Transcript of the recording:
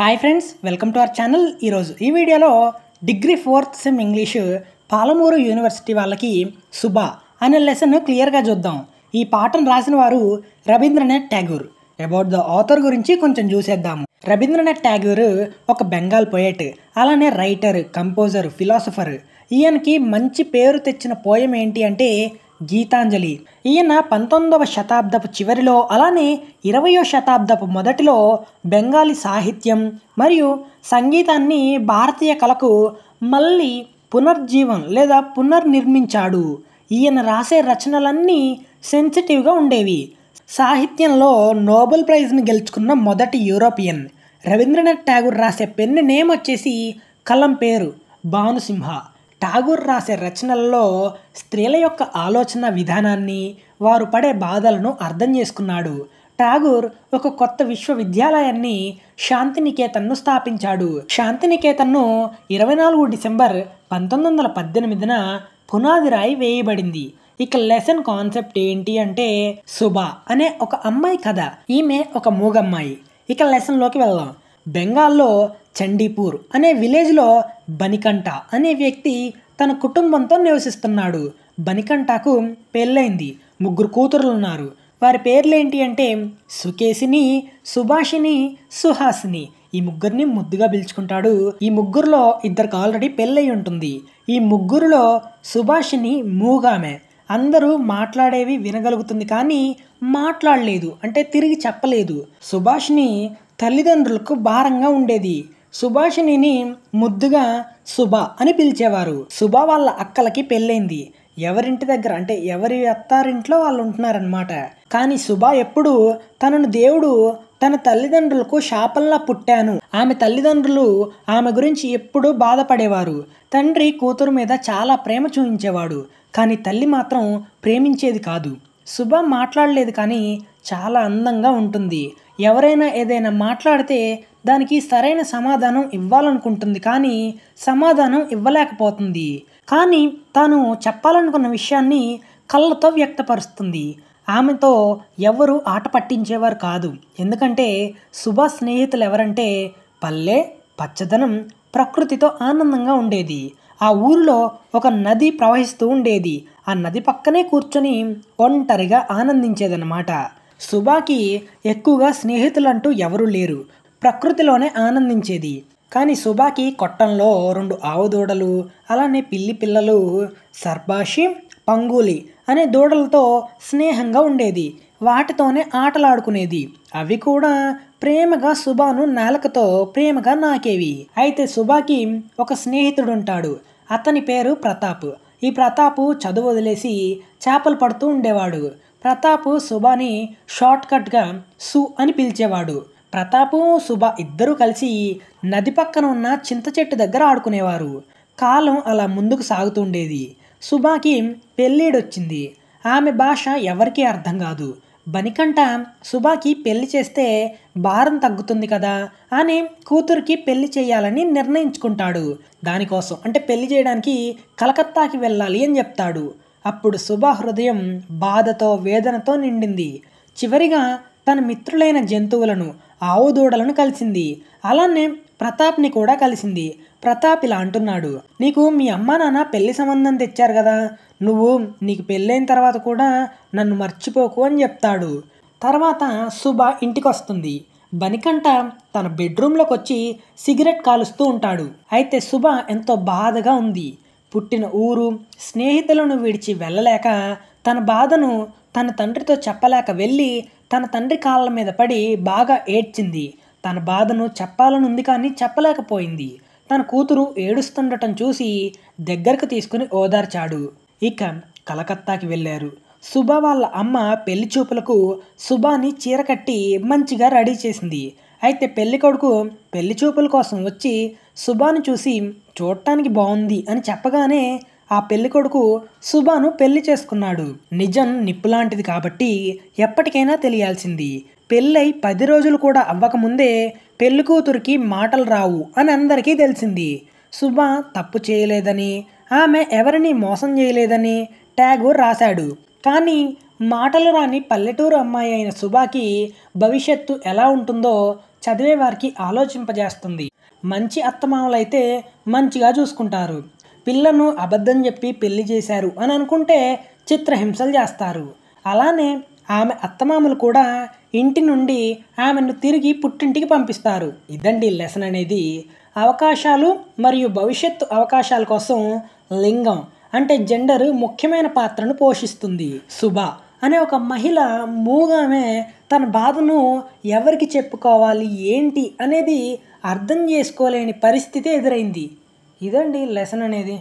hi friends welcome to our channel ఈరోజు ఈ వీడియోలో degree fourth sem English Palamuru university వాళ్ళకి సుబా అనే లెసన్ క్లియర్గా చూద్దాం ఈ పాటను రాసిన వారు Rabindranath Tagore about the author గురించి కొంచెం చూసేద్దాము రవీంద్రనాథ్ ట్యాగూర్ ఒక బెంగాల్ పోయేట్ అలానే రైటర్ కంపోజర్ ఫిలాసఫర్ ఈయనకి మంచి పేరు తెచ్చిన పోయం ఏంటి అంటే గీతాంజలి ఈయన పంతొమ్మిదవ శతాబ్దపు చివరిలో అలానే ఇరవయో శతాబ్దపు మొదటిలో బెంగాలీ సాహిత్యం మరియు సంగీతాన్ని భారతీయ కళకు మళ్ళీ పునర్జీవం లేదా పునర్నిర్మించాడు ఈయన రాసే రచనలన్నీ సెన్సిటివ్గా ఉండేవి సాహిత్యంలో నోబెల్ ప్రైజ్ని గెలుచుకున్న మొదటి యూరోపియన్ రవీంద్రనాథ్ ఠాగూర్ రాసే పెన్ను నేమ్ వచ్చేసి కలం పేరు భానుసింహ ఠాగూర్ రాసే రచనల్లో స్త్రీల యొక్క ఆలోచన విధానాన్ని వారు పడే బాధలను అర్థం చేసుకున్నాడు ఠాగూర్ ఒక కొత్త విశ్వవిద్యాలయాన్ని శాంతినికేతన్ను స్థాపించాడు శాంతినికేతన్ను ఇరవై నాలుగు డిసెంబర్ పంతొమ్మిది వందల పద్దెనిమిదిన పునాది రాయి వేయబడింది ఇక లెసన్ కాన్సెప్ట్ ఏంటి అంటే శుభ అనే ఒక అమ్మాయి కథ ఈమె ఒక మూగమ్మాయి ఇక లెసన్లోకి వెళ్దాం బెంగాల్లో చండీపూర్ అనే విలేజ్లో బనికంట అనే వ్యక్తి తన కుటుంబంతో నివసిస్తున్నాడు బనికంటకు పెళ్ళైంది ముగ్గురు కూతురులు ఉన్నారు వారి పేర్లేంటి అంటే సుకేశిని సుభాషిని సుహాసిని ఈ ముగ్గురిని ముద్దుగా పిలుచుకుంటాడు ఈ ముగ్గురులో ఇద్దరికి ఆల్రెడీ పెళ్ళయి ఉంటుంది ఈ ముగ్గురులో సుభాషిని మూగామె అందరూ మాట్లాడేవి వినగలుగుతుంది కానీ మాట్లాడలేదు అంటే తిరిగి చెప్పలేదు సుభాష్ని తల్లిదండ్రులకు భారంగా ఉండేది సుభాషిణిని ముద్దుగా సుభ అని పిలిచేవారు సుభ వాళ్ళ అక్కలకి పెళ్ళైంది ఎవరింటి దగ్గర అంటే ఎవరి అత్తారింట్లో వాళ్ళు ఉంటున్నారనమాట కానీ సుభ ఎప్పుడు తనను దేవుడు తన తల్లిదండ్రులకు శాపంలా పుట్టాను ఆమె తల్లిదండ్రులు ఆమె గురించి ఎప్పుడూ బాధపడేవారు తండ్రి కూతురు మీద చాలా ప్రేమ చూపించేవాడు కానీ తల్లి మాత్రం ప్రేమించేది కాదు శుభ మాట్లాడలేదు కానీ చాలా అందంగా ఉంటుంది ఎవరైనా ఏదైనా మాట్లాడితే దానికి సరైన సమాధానం ఇవ్వాలనుకుంటుంది కానీ సమాధానం ఇవ్వలేకపోతుంది కానీ తాను చెప్పాలనుకున్న విషయాన్ని కళ్ళతో వ్యక్తపరుస్తుంది ఆమెతో ఎవరు ఆట పట్టించేవారు కాదు ఎందుకంటే శుభ స్నేహితులు ఎవరంటే పల్లె పచ్చదనం ప్రకృతితో ఆనందంగా ఉండేది ఆ ఊరిలో ఒక నది ప్రవహిస్తూ ఉండేది ఆ నది పక్కనే కూర్చొని ఒంటరిగా ఆనందించేదన్నమాట సుభాకి ఎక్కువగా స్నేహితులంటూ ఎవరూ లేరు ప్రకృతిలోనే ఆనందించేది కానీ సుభాకి కొట్టంలో రెండు ఆవు దూడలు అలానే పిల్లి పిల్లలు సర్భాషి పంగూలి అనే దూడలతో స్నేహంగా ఉండేది వాటితోనే ఆటలాడుకునేది అవి కూడా ప్రేమగా సుబాను నాలకతో ప్రేమగా నాకేవి అయితే సుబాకి ఒక స్నేహితుడు ఉంటాడు అతని పేరు ప్రతాప్ ఈ ప్రతాప్ చదువు వదిలేసి చేపలు పడుతూ ఉండేవాడు ప్రతాప్ సుబాని షార్ట్కట్గా సు అని పిలిచేవాడు ప్రతాపు సుబా ఇద్దరూ కలిసి నది పక్కన ఉన్న చింత చెట్టు దగ్గర ఆడుకునేవారు కాలం అలా ముందుకు సాగుతుండేది సుబాకి పెళ్ళిడొచ్చింది ఆమె భాష ఎవరికీ అర్థం కాదు బనికంట సుబాకి పెళ్లి చేస్తే భారం తగ్గుతుంది కదా అని కూతురికి పెళ్లి చేయాలని నిర్ణయించుకుంటాడు దానికోసం అంటే పెళ్లి చేయడానికి కలకత్తాకి వెళ్ళాలి అని చెప్తాడు అప్పుడు సుబా హృదయం బాధతో వేదనతో నిండింది చివరిగా తన మిత్రులైన జంతువులను ఆవు దూడలను కలిసింది అలానే ప్రతాప్ని కూడా కలిసింది ప్రతాప్ ఇలా అంటున్నాడు నీకు మీ అమ్మ నాన్న పెళ్లి సంబంధం తెచ్చారు కదా నువ్వు నీకు పెళ్ళైన తర్వాత కూడా నన్ను మర్చిపోకు అని చెప్తాడు తర్వాత శుభ ఇంటికి వస్తుంది బనికంట తన బెడ్రూమ్లోకి వచ్చి సిగరెట్ కాలుస్తూ ఉంటాడు అయితే శుభ ఎంతో బాధగా ఉంది పుట్టిన ఊరు స్నేహితులను విడిచి వెళ్ళలేక తన బాధను తన తండ్రితో చెప్పలేక వెళ్ళి తన తండ్రి కాళ్ళ మీద పడి బాగా ఏడ్చింది తన బాధను చెప్పాలనుంది కానీ చెప్పలేకపోయింది తన కూతురు ఏడుస్తుండటం చూసి దగ్గరకు తీసుకుని ఓదార్చాడు ఇక కలకత్తాకి వెళ్ళారు సుభ వాళ్ళ అమ్మ పెళ్లి చూపులకు సుభాని చీర కట్టి మంచిగా రెడీ చేసింది అయితే పెళ్లి కొడుకు పెళ్లి చూపుల కోసం వచ్చి సుభాను చూసి చూడటానికి బాగుంది అని చెప్పగానే ఆ పెళ్లి కొడుకు సుభాను పెళ్లి చేసుకున్నాడు నిజం నిప్పు లాంటిది కాబట్టి ఎప్పటికైనా తెలియాల్సింది పెళ్ళై పది రోజులు కూడా అవ్వకముందే పెళ్లి కూతురికి మాటలు రావు అని అందరికీ తెలిసింది సుమ తప్పు చేయలేదని ఆమె ఎవరిని మోసం చేయలేదని ట్యాగోర్ రాశాడు కానీ మాటలు రాని పల్లెటూరు అమ్మాయి అయిన సుభాకి భవిష్యత్తు ఎలా ఉంటుందో చదివే వారికి ఆలోచింపజేస్తుంది మంచి అత్తమామలైతే మంచిగా చూసుకుంటారు పిల్లను అబద్ధం చెప్పి పెళ్లి చేశారు అని అనుకుంటే చిత్రహింసలు చేస్తారు అలానే ఆమె అత్తమామలు కూడా ఇంటి నుండి ఆమెను తిరిగి పుట్టింటికి పంపిస్తారు ఇదండి లెసన్ అనేది అవకాశాలు మరియు భవిష్యత్తు అవకాశాల కోసం లింగం అంటే జెండర్ ముఖ్యమైన పాత్రను పోషిస్తుంది శుభ అనే ఒక మహిళ మూగామే తన బాధను ఎవరికి చెప్పుకోవాలి ఏంటి అనేది అర్థం చేసుకోలేని పరిస్థితి ఎదురైంది ఇదండి లెసన్ అనేది